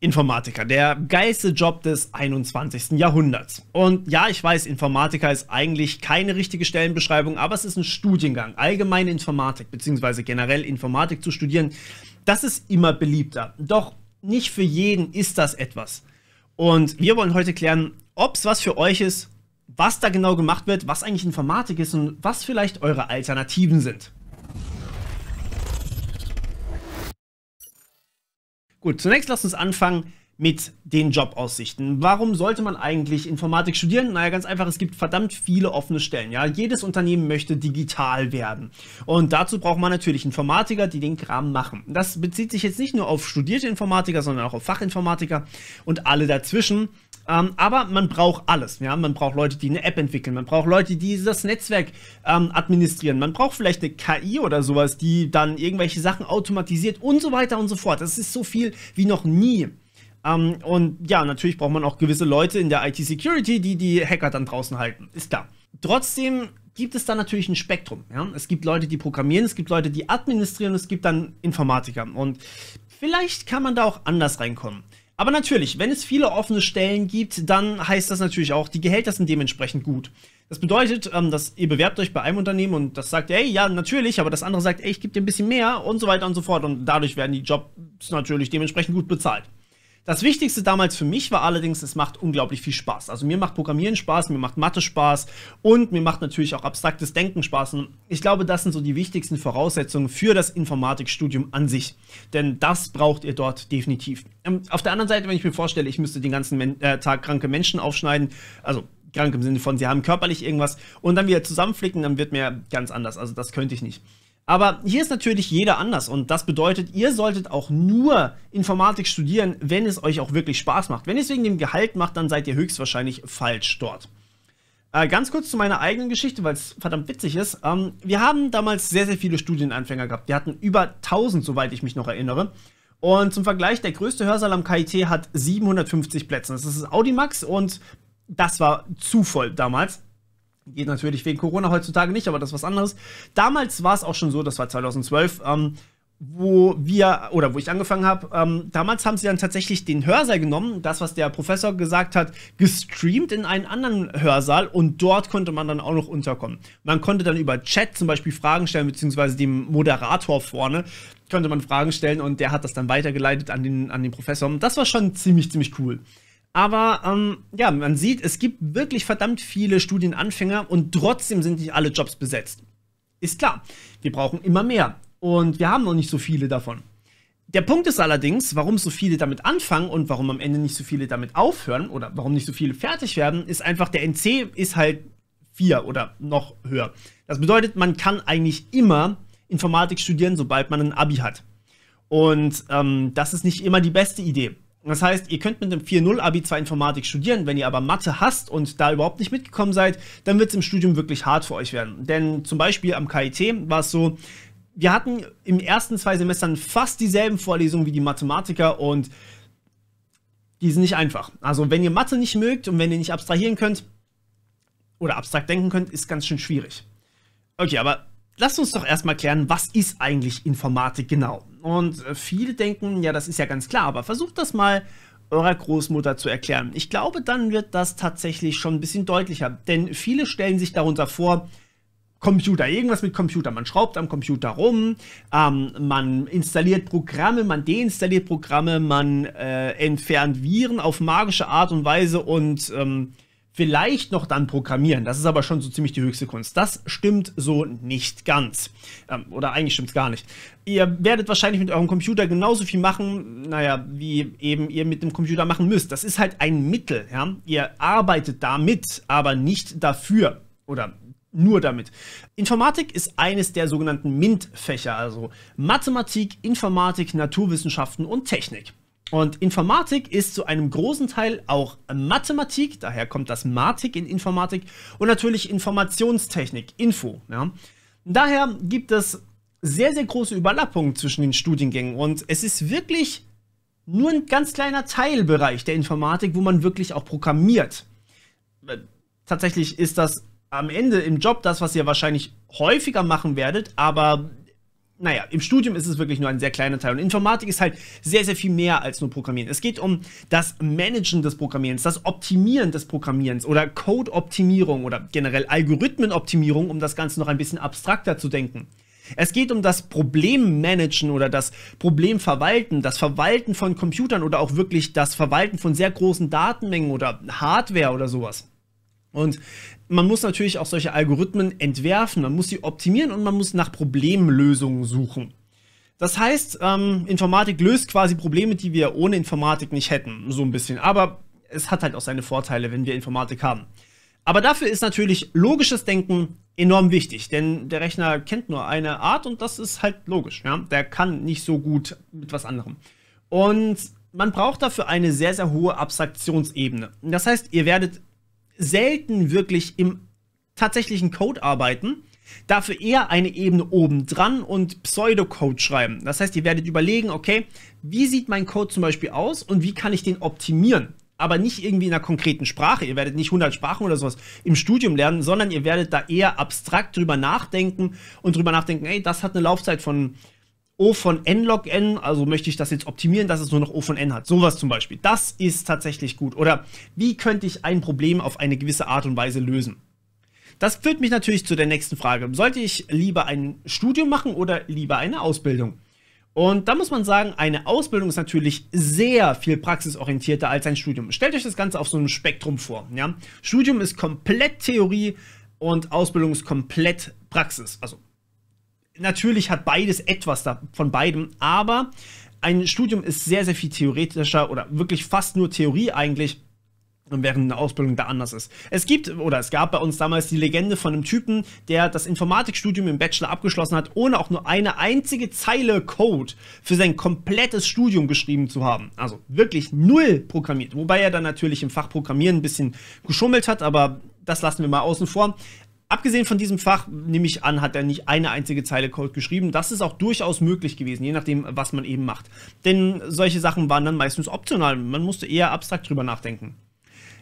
Informatiker, der geilste Job des 21. Jahrhunderts. Und ja, ich weiß, Informatiker ist eigentlich keine richtige Stellenbeschreibung, aber es ist ein Studiengang. Allgemeine Informatik, beziehungsweise generell Informatik zu studieren, das ist immer beliebter. Doch nicht für jeden ist das etwas. Und wir wollen heute klären, ob es was für euch ist, was da genau gemacht wird, was eigentlich Informatik ist und was vielleicht eure Alternativen sind. Gut, zunächst lasst uns anfangen mit den Jobaussichten. Warum sollte man eigentlich Informatik studieren? Naja, ganz einfach, es gibt verdammt viele offene Stellen. Ja, jedes Unternehmen möchte digital werden. Und dazu braucht man natürlich Informatiker, die den Kram machen. Das bezieht sich jetzt nicht nur auf studierte Informatiker, sondern auch auf Fachinformatiker und alle dazwischen. Ähm, aber man braucht alles. Ja? Man braucht Leute, die eine App entwickeln. Man braucht Leute, die das Netzwerk ähm, administrieren. Man braucht vielleicht eine KI oder sowas, die dann irgendwelche Sachen automatisiert und so weiter und so fort. Das ist so viel wie noch nie. Ähm, und ja, natürlich braucht man auch gewisse Leute in der IT-Security, die die Hacker dann draußen halten. Ist klar. Trotzdem gibt es da natürlich ein Spektrum. Ja? Es gibt Leute, die programmieren, es gibt Leute, die administrieren, es gibt dann Informatiker. Und vielleicht kann man da auch anders reinkommen. Aber natürlich, wenn es viele offene Stellen gibt, dann heißt das natürlich auch, die Gehälter sind dementsprechend gut. Das bedeutet, ähm, dass ihr bewerbt euch bei einem Unternehmen und das sagt, ey, ja, natürlich, aber das andere sagt, ey, ich gebe dir ein bisschen mehr und so weiter und so fort. Und dadurch werden die Jobs natürlich dementsprechend gut bezahlt. Das Wichtigste damals für mich war allerdings, es macht unglaublich viel Spaß. Also mir macht Programmieren Spaß, mir macht Mathe Spaß und mir macht natürlich auch abstraktes Denken Spaß. Und ich glaube, das sind so die wichtigsten Voraussetzungen für das Informatikstudium an sich. Denn das braucht ihr dort definitiv. Ähm, auf der anderen Seite, wenn ich mir vorstelle, ich müsste den ganzen Men äh, Tag kranke Menschen aufschneiden, also krank im Sinne von, sie haben körperlich irgendwas und dann wieder zusammenflicken, dann wird mir ganz anders. Also das könnte ich nicht. Aber hier ist natürlich jeder anders und das bedeutet, ihr solltet auch nur Informatik studieren, wenn es euch auch wirklich Spaß macht. Wenn ihr es wegen dem Gehalt macht, dann seid ihr höchstwahrscheinlich falsch dort. Äh, ganz kurz zu meiner eigenen Geschichte, weil es verdammt witzig ist. Ähm, wir haben damals sehr, sehr viele Studienanfänger gehabt. Wir hatten über 1000, soweit ich mich noch erinnere. Und zum Vergleich, der größte Hörsaal am KIT hat 750 Plätze. Das ist Audimax und das war zu voll damals. Geht natürlich wegen Corona heutzutage nicht, aber das ist was anderes. Damals war es auch schon so, das war 2012, ähm, wo wir oder wo ich angefangen habe, ähm, damals haben sie dann tatsächlich den Hörsaal genommen, das, was der Professor gesagt hat, gestreamt in einen anderen Hörsaal und dort konnte man dann auch noch unterkommen. Man konnte dann über Chat zum Beispiel Fragen stellen, beziehungsweise dem Moderator vorne konnte man Fragen stellen und der hat das dann weitergeleitet an den, an den Professor. Das war schon ziemlich, ziemlich cool. Aber ähm, ja, man sieht, es gibt wirklich verdammt viele Studienanfänger und trotzdem sind nicht alle Jobs besetzt. Ist klar, wir brauchen immer mehr und wir haben noch nicht so viele davon. Der Punkt ist allerdings, warum so viele damit anfangen und warum am Ende nicht so viele damit aufhören oder warum nicht so viele fertig werden, ist einfach, der NC ist halt 4 oder noch höher. Das bedeutet, man kann eigentlich immer Informatik studieren, sobald man ein Abi hat. Und ähm, das ist nicht immer die beste Idee. Das heißt, ihr könnt mit einem 4.0-Abi zwar Informatik studieren, wenn ihr aber Mathe hasst und da überhaupt nicht mitgekommen seid, dann wird es im Studium wirklich hart für euch werden. Denn zum Beispiel am KIT war es so, wir hatten im ersten zwei Semestern fast dieselben Vorlesungen wie die Mathematiker und die sind nicht einfach. Also wenn ihr Mathe nicht mögt und wenn ihr nicht abstrahieren könnt oder abstrakt denken könnt, ist ganz schön schwierig. Okay, aber lasst uns doch erstmal klären, was ist eigentlich Informatik genau? Und äh, viele denken, ja, das ist ja ganz klar, aber versucht das mal eurer Großmutter zu erklären. Ich glaube, dann wird das tatsächlich schon ein bisschen deutlicher, denn viele stellen sich darunter vor, Computer, irgendwas mit Computer. Man schraubt am Computer rum, ähm, man installiert Programme, man deinstalliert Programme, man äh, entfernt Viren auf magische Art und Weise und ähm, vielleicht noch dann programmieren. Das ist aber schon so ziemlich die höchste Kunst. Das stimmt so nicht ganz. Ähm, oder eigentlich stimmt es gar nicht. Ihr werdet wahrscheinlich mit eurem Computer genauso viel machen, naja, wie eben ihr mit dem Computer machen müsst. Das ist halt ein Mittel. Ja? Ihr arbeitet damit, aber nicht dafür. Oder nur damit. Informatik ist eines der sogenannten MINT-Fächer, also Mathematik, Informatik, Naturwissenschaften und Technik. Und Informatik ist zu einem großen Teil auch Mathematik, daher kommt das Matik in Informatik und natürlich Informationstechnik, Info. Ja. Daher gibt es sehr, sehr große Überlappungen zwischen den Studiengängen und es ist wirklich nur ein ganz kleiner Teilbereich der Informatik, wo man wirklich auch programmiert. Tatsächlich ist das am Ende im Job das, was ihr wahrscheinlich häufiger machen werdet, aber naja, im Studium ist es wirklich nur ein sehr kleiner Teil. Und Informatik ist halt sehr, sehr viel mehr als nur Programmieren. Es geht um das Managen des Programmierens, das Optimieren des Programmierens oder Code-Optimierung oder generell Algorithmen-Optimierung, um das Ganze noch ein bisschen abstrakter zu denken. Es geht um das Problemmanagen oder das Problemverwalten, das Verwalten von Computern oder auch wirklich das Verwalten von sehr großen Datenmengen oder Hardware oder sowas. Und man muss natürlich auch solche Algorithmen entwerfen, man muss sie optimieren und man muss nach Problemlösungen suchen. Das heißt, ähm, Informatik löst quasi Probleme, die wir ohne Informatik nicht hätten, so ein bisschen. Aber es hat halt auch seine Vorteile, wenn wir Informatik haben. Aber dafür ist natürlich logisches Denken enorm wichtig, denn der Rechner kennt nur eine Art und das ist halt logisch. Ja? Der kann nicht so gut mit was anderem. Und man braucht dafür eine sehr, sehr hohe Abstraktionsebene. Das heißt, ihr werdet selten wirklich im tatsächlichen Code arbeiten, dafür eher eine Ebene oben dran und Pseudocode schreiben. Das heißt, ihr werdet überlegen, okay, wie sieht mein Code zum Beispiel aus und wie kann ich den optimieren? aber nicht irgendwie in einer konkreten Sprache. Ihr werdet nicht 100 Sprachen oder sowas im Studium lernen, sondern ihr werdet da eher abstrakt drüber nachdenken und drüber nachdenken, ey, das hat eine Laufzeit von O von n log n, also möchte ich das jetzt optimieren, dass es nur noch O von n hat. Sowas zum Beispiel. Das ist tatsächlich gut. Oder wie könnte ich ein Problem auf eine gewisse Art und Weise lösen? Das führt mich natürlich zu der nächsten Frage. Sollte ich lieber ein Studium machen oder lieber eine Ausbildung? Und da muss man sagen, eine Ausbildung ist natürlich sehr viel praxisorientierter als ein Studium. Stellt euch das Ganze auf so einem Spektrum vor. Ja? Studium ist komplett Theorie und Ausbildung ist komplett Praxis. Also natürlich hat beides etwas da, von beidem, aber ein Studium ist sehr, sehr viel theoretischer oder wirklich fast nur Theorie eigentlich während eine Ausbildung da anders ist. Es gibt oder es gab bei uns damals die Legende von einem Typen, der das Informatikstudium im Bachelor abgeschlossen hat, ohne auch nur eine einzige Zeile Code für sein komplettes Studium geschrieben zu haben. Also wirklich null programmiert, wobei er dann natürlich im Fach Programmieren ein bisschen geschummelt hat, aber das lassen wir mal außen vor. Abgesehen von diesem Fach, nehme ich an, hat er nicht eine einzige Zeile Code geschrieben. Das ist auch durchaus möglich gewesen, je nachdem, was man eben macht. Denn solche Sachen waren dann meistens optional. Man musste eher abstrakt drüber nachdenken.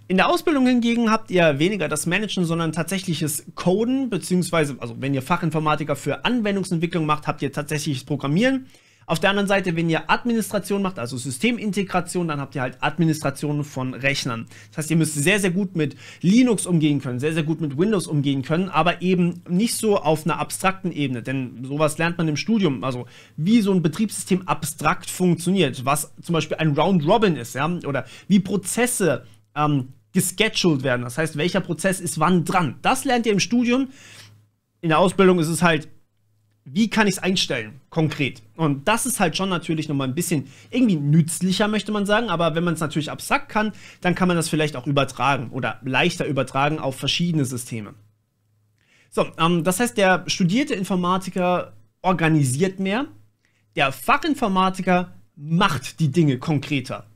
In der Ausbildung hingegen habt ihr weniger das Managen, sondern tatsächliches Coden, beziehungsweise, also wenn ihr Fachinformatiker für Anwendungsentwicklung macht, habt ihr tatsächliches Programmieren. Auf der anderen Seite, wenn ihr Administration macht, also Systemintegration, dann habt ihr halt Administration von Rechnern. Das heißt, ihr müsst sehr, sehr gut mit Linux umgehen können, sehr, sehr gut mit Windows umgehen können, aber eben nicht so auf einer abstrakten Ebene, denn sowas lernt man im Studium, also wie so ein Betriebssystem abstrakt funktioniert, was zum Beispiel ein Round-Robin ist, ja, oder wie Prozesse ähm, gescheduled werden, das heißt, welcher Prozess ist wann dran. Das lernt ihr im Studium. In der Ausbildung ist es halt wie kann ich es einstellen, konkret? Und das ist halt schon natürlich nochmal ein bisschen irgendwie nützlicher, möchte man sagen. Aber wenn man es natürlich abstrakt kann, dann kann man das vielleicht auch übertragen oder leichter übertragen auf verschiedene Systeme. So, ähm, das heißt, der studierte Informatiker organisiert mehr, der Fachinformatiker macht die Dinge konkreter.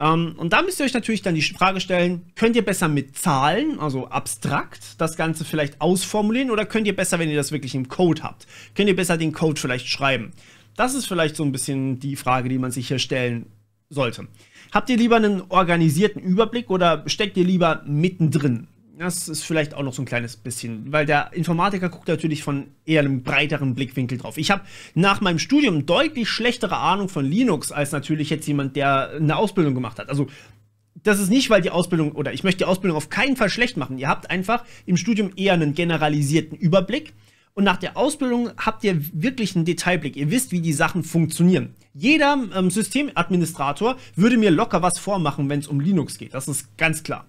Ähm, und da müsst ihr euch natürlich dann die Frage stellen, könnt ihr besser mit Zahlen, also abstrakt, das Ganze vielleicht ausformulieren oder könnt ihr besser, wenn ihr das wirklich im Code habt, könnt ihr besser den Code vielleicht schreiben? Das ist vielleicht so ein bisschen die Frage, die man sich hier stellen sollte. Habt ihr lieber einen organisierten Überblick oder steckt ihr lieber mittendrin? Das ist vielleicht auch noch so ein kleines bisschen, weil der Informatiker guckt natürlich von eher einem breiteren Blickwinkel drauf. Ich habe nach meinem Studium deutlich schlechtere Ahnung von Linux als natürlich jetzt jemand, der eine Ausbildung gemacht hat. Also das ist nicht, weil die Ausbildung, oder ich möchte die Ausbildung auf keinen Fall schlecht machen. Ihr habt einfach im Studium eher einen generalisierten Überblick. Und nach der Ausbildung habt ihr wirklich einen Detailblick. Ihr wisst, wie die Sachen funktionieren. Jeder ähm, Systemadministrator würde mir locker was vormachen, wenn es um Linux geht. Das ist ganz klar.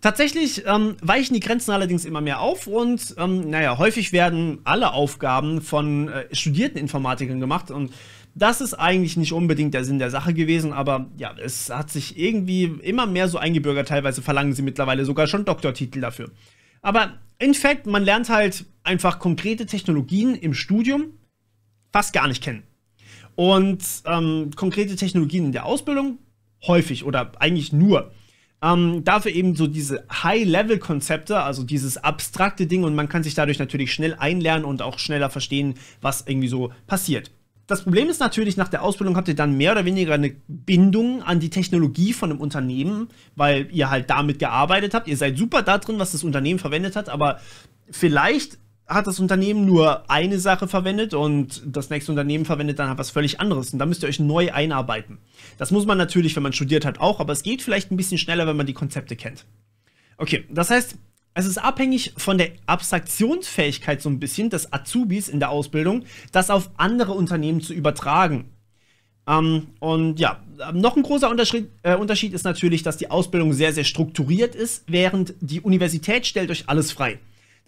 Tatsächlich ähm, weichen die Grenzen allerdings immer mehr auf und ähm, naja, häufig werden alle Aufgaben von äh, studierten Informatikern gemacht und das ist eigentlich nicht unbedingt der Sinn der Sache gewesen, aber ja, es hat sich irgendwie immer mehr so eingebürgert. Teilweise verlangen sie mittlerweile sogar schon Doktortitel dafür. Aber in fact, man lernt halt einfach konkrete Technologien im Studium fast gar nicht kennen. Und ähm, konkrete Technologien in der Ausbildung häufig oder eigentlich nur. Ähm, dafür eben so diese High-Level-Konzepte, also dieses abstrakte Ding und man kann sich dadurch natürlich schnell einlernen und auch schneller verstehen, was irgendwie so passiert. Das Problem ist natürlich, nach der Ausbildung habt ihr dann mehr oder weniger eine Bindung an die Technologie von einem Unternehmen, weil ihr halt damit gearbeitet habt. Ihr seid super da drin, was das Unternehmen verwendet hat, aber vielleicht hat das Unternehmen nur eine Sache verwendet und das nächste Unternehmen verwendet dann halt was völlig anderes. Und da müsst ihr euch neu einarbeiten. Das muss man natürlich, wenn man studiert hat, auch, aber es geht vielleicht ein bisschen schneller, wenn man die Konzepte kennt. Okay, das heißt, es ist abhängig von der Abstraktionsfähigkeit so ein bisschen des Azubis in der Ausbildung, das auf andere Unternehmen zu übertragen. Ähm, und ja, noch ein großer Unterschied, äh, Unterschied ist natürlich, dass die Ausbildung sehr, sehr strukturiert ist, während die Universität stellt euch alles frei.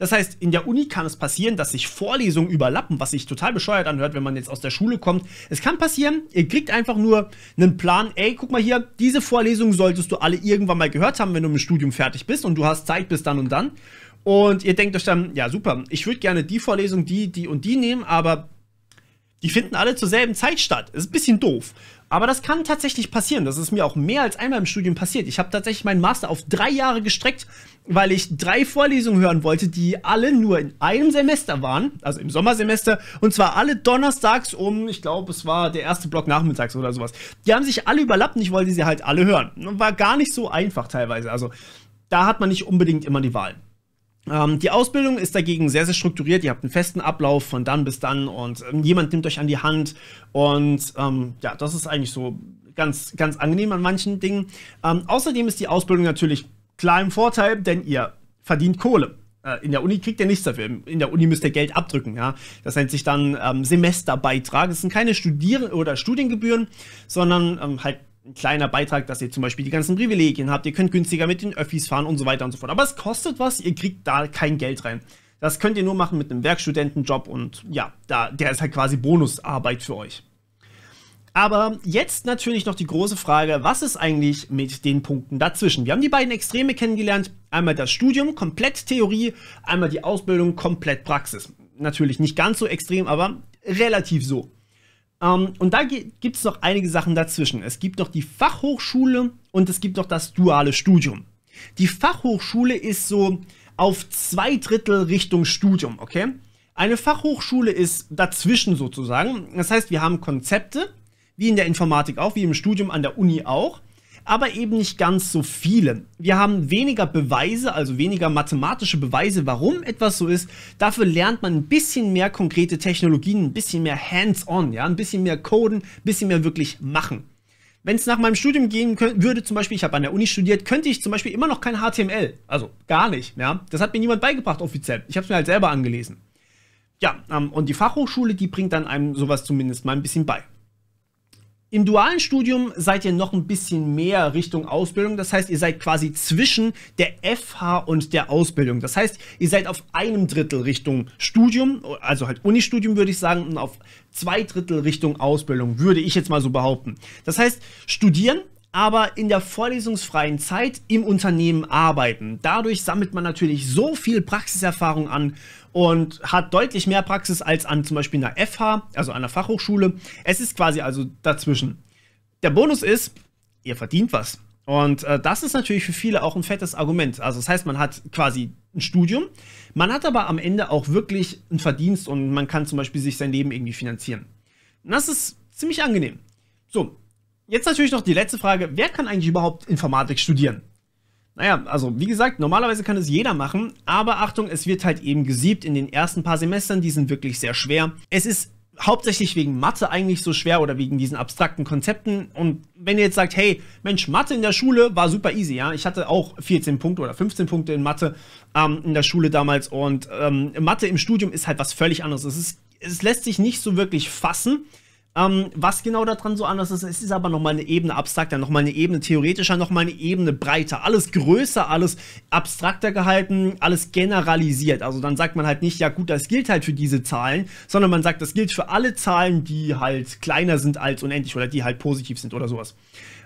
Das heißt, in der Uni kann es passieren, dass sich Vorlesungen überlappen, was sich total bescheuert anhört, wenn man jetzt aus der Schule kommt. Es kann passieren, ihr kriegt einfach nur einen Plan, ey, guck mal hier, diese Vorlesungen solltest du alle irgendwann mal gehört haben, wenn du im Studium fertig bist und du hast Zeit bis dann und dann. Und ihr denkt euch dann, ja super, ich würde gerne die Vorlesung, die, die und die nehmen, aber die finden alle zur selben Zeit statt. Das ist ein bisschen doof. Aber das kann tatsächlich passieren. Das ist mir auch mehr als einmal im Studium passiert. Ich habe tatsächlich meinen Master auf drei Jahre gestreckt, weil ich drei Vorlesungen hören wollte, die alle nur in einem Semester waren, also im Sommersemester, und zwar alle donnerstags um, ich glaube, es war der erste Block nachmittags oder sowas. Die haben sich alle überlappt und ich wollte sie halt alle hören. War gar nicht so einfach teilweise. Also da hat man nicht unbedingt immer die Wahl. Ähm, die Ausbildung ist dagegen sehr, sehr strukturiert. Ihr habt einen festen Ablauf von dann bis dann und ähm, jemand nimmt euch an die Hand. Und ähm, ja, das ist eigentlich so ganz, ganz angenehm an manchen Dingen. Ähm, außerdem ist die Ausbildung natürlich klar im Vorteil, denn ihr verdient Kohle. Äh, in der Uni kriegt ihr nichts dafür. In der Uni müsst ihr Geld abdrücken. Ja? Das nennt sich dann ähm, Semesterbeitrag. Das sind keine Studier oder Studiengebühren, sondern ähm, halt ein kleiner Beitrag, dass ihr zum Beispiel die ganzen Privilegien habt, ihr könnt günstiger mit den Öffis fahren und so weiter und so fort. Aber es kostet was, ihr kriegt da kein Geld rein. Das könnt ihr nur machen mit einem Werkstudentenjob und ja, da, der ist halt quasi Bonusarbeit für euch. Aber jetzt natürlich noch die große Frage, was ist eigentlich mit den Punkten dazwischen? Wir haben die beiden Extreme kennengelernt. Einmal das Studium, komplett Theorie, einmal die Ausbildung, komplett Praxis. Natürlich nicht ganz so extrem, aber relativ so. Ähm, und da gibt es noch einige Sachen dazwischen. Es gibt noch die Fachhochschule und es gibt noch das duale Studium. Die Fachhochschule ist so auf zwei Drittel Richtung Studium, okay? Eine Fachhochschule ist dazwischen sozusagen. Das heißt, wir haben Konzepte, wie in der Informatik auch, wie im Studium an der Uni auch aber eben nicht ganz so viele. Wir haben weniger Beweise, also weniger mathematische Beweise, warum etwas so ist. Dafür lernt man ein bisschen mehr konkrete Technologien, ein bisschen mehr hands-on, ja, ein bisschen mehr coden, ein bisschen mehr wirklich machen. Wenn es nach meinem Studium gehen würde, zum Beispiel, ich habe an der Uni studiert, könnte ich zum Beispiel immer noch kein HTML. Also gar nicht, ja. Das hat mir niemand beigebracht offiziell. Ich habe es mir halt selber angelesen. Ja, ähm, und die Fachhochschule, die bringt dann einem sowas zumindest mal ein bisschen bei. Im dualen Studium seid ihr noch ein bisschen mehr Richtung Ausbildung. Das heißt, ihr seid quasi zwischen der FH und der Ausbildung. Das heißt, ihr seid auf einem Drittel Richtung Studium, also halt Unistudium würde ich sagen, und auf zwei Drittel Richtung Ausbildung, würde ich jetzt mal so behaupten. Das heißt, studieren aber in der vorlesungsfreien Zeit im Unternehmen arbeiten. Dadurch sammelt man natürlich so viel Praxiserfahrung an und hat deutlich mehr Praxis als an zum Beispiel einer FH, also einer Fachhochschule. Es ist quasi also dazwischen. Der Bonus ist, ihr verdient was. Und äh, das ist natürlich für viele auch ein fettes Argument. Also das heißt, man hat quasi ein Studium, man hat aber am Ende auch wirklich ein Verdienst und man kann zum Beispiel sich sein Leben irgendwie finanzieren. Und das ist ziemlich angenehm. So, Jetzt natürlich noch die letzte Frage, wer kann eigentlich überhaupt Informatik studieren? Naja, also wie gesagt, normalerweise kann es jeder machen, aber Achtung, es wird halt eben gesiebt in den ersten paar Semestern, die sind wirklich sehr schwer. Es ist hauptsächlich wegen Mathe eigentlich so schwer oder wegen diesen abstrakten Konzepten. Und wenn ihr jetzt sagt, hey, Mensch, Mathe in der Schule war super easy, ja, ich hatte auch 14 Punkte oder 15 Punkte in Mathe ähm, in der Schule damals und ähm, Mathe im Studium ist halt was völlig anderes. Es, ist, es lässt sich nicht so wirklich fassen ähm, was genau daran so anders ist, es ist aber nochmal eine Ebene abstrakter, nochmal eine Ebene theoretischer, nochmal eine Ebene breiter. Alles größer, alles abstrakter gehalten, alles generalisiert. Also dann sagt man halt nicht, ja gut, das gilt halt für diese Zahlen, sondern man sagt, das gilt für alle Zahlen, die halt kleiner sind als unendlich oder die halt positiv sind oder sowas.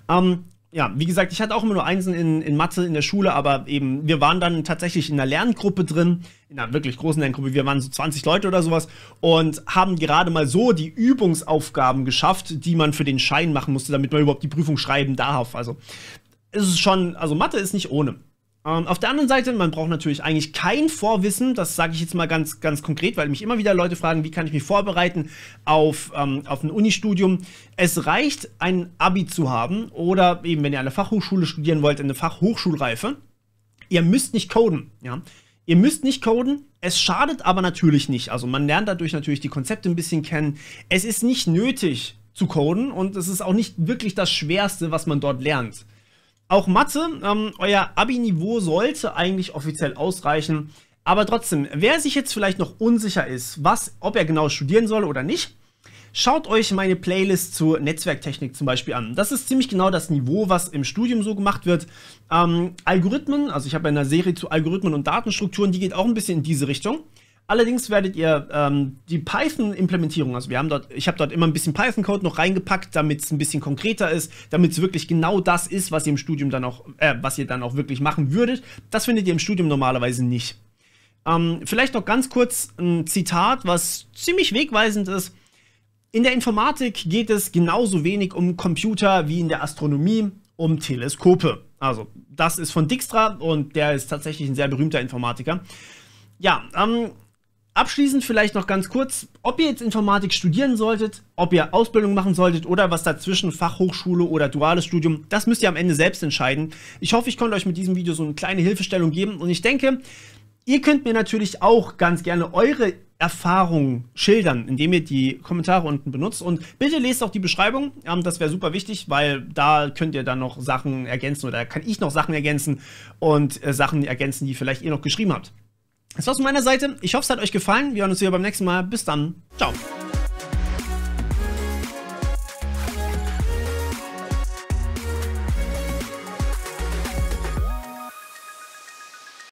Ähm, ja, wie gesagt, ich hatte auch immer nur Einsen in, in Mathe in der Schule, aber eben, wir waren dann tatsächlich in einer Lerngruppe drin, in einer wirklich großen Lerngruppe, wir waren so 20 Leute oder sowas und haben gerade mal so die Übungsaufgaben geschafft, die man für den Schein machen musste, damit man überhaupt die Prüfung schreiben darf. Also, es ist schon, also Mathe ist nicht ohne. Ähm, auf der anderen Seite, man braucht natürlich eigentlich kein Vorwissen, das sage ich jetzt mal ganz, ganz konkret, weil mich immer wieder Leute fragen, wie kann ich mich vorbereiten auf, ähm, auf ein Unistudium. Es reicht, ein Abi zu haben oder eben, wenn ihr an der Fachhochschule studieren wollt, eine Fachhochschulreife. Ihr müsst nicht coden, ja. Ihr müsst nicht coden, es schadet aber natürlich nicht. Also man lernt dadurch natürlich die Konzepte ein bisschen kennen. Es ist nicht nötig zu coden und es ist auch nicht wirklich das Schwerste, was man dort lernt. Auch Mathe, ähm, euer Abi-Niveau sollte eigentlich offiziell ausreichen. Aber trotzdem, wer sich jetzt vielleicht noch unsicher ist, was, ob er genau studieren soll oder nicht, schaut euch meine Playlist zur Netzwerktechnik zum Beispiel an. Das ist ziemlich genau das Niveau, was im Studium so gemacht wird. Ähm, Algorithmen, also ich habe eine Serie zu Algorithmen und Datenstrukturen, die geht auch ein bisschen in diese Richtung. Allerdings werdet ihr ähm, die Python-Implementierung, also wir haben dort, ich habe dort immer ein bisschen Python-Code noch reingepackt, damit es ein bisschen konkreter ist, damit es wirklich genau das ist, was ihr im Studium dann auch, äh, was ihr dann auch wirklich machen würdet. Das findet ihr im Studium normalerweise nicht. Ähm, vielleicht noch ganz kurz ein Zitat, was ziemlich wegweisend ist. In der Informatik geht es genauso wenig um Computer wie in der Astronomie um Teleskope. Also, das ist von Dijkstra und der ist tatsächlich ein sehr berühmter Informatiker. Ja, ähm, Abschließend vielleicht noch ganz kurz, ob ihr jetzt Informatik studieren solltet, ob ihr Ausbildung machen solltet oder was dazwischen, Fachhochschule oder duales Studium, das müsst ihr am Ende selbst entscheiden. Ich hoffe, ich konnte euch mit diesem Video so eine kleine Hilfestellung geben und ich denke, ihr könnt mir natürlich auch ganz gerne eure Erfahrungen schildern, indem ihr die Kommentare unten benutzt. Und bitte lest auch die Beschreibung, ähm, das wäre super wichtig, weil da könnt ihr dann noch Sachen ergänzen oder kann ich noch Sachen ergänzen und äh, Sachen ergänzen, die vielleicht ihr noch geschrieben habt. Das war's von meiner Seite. Ich hoffe, es hat euch gefallen. Wir hören uns wieder beim nächsten Mal. Bis dann. Ciao.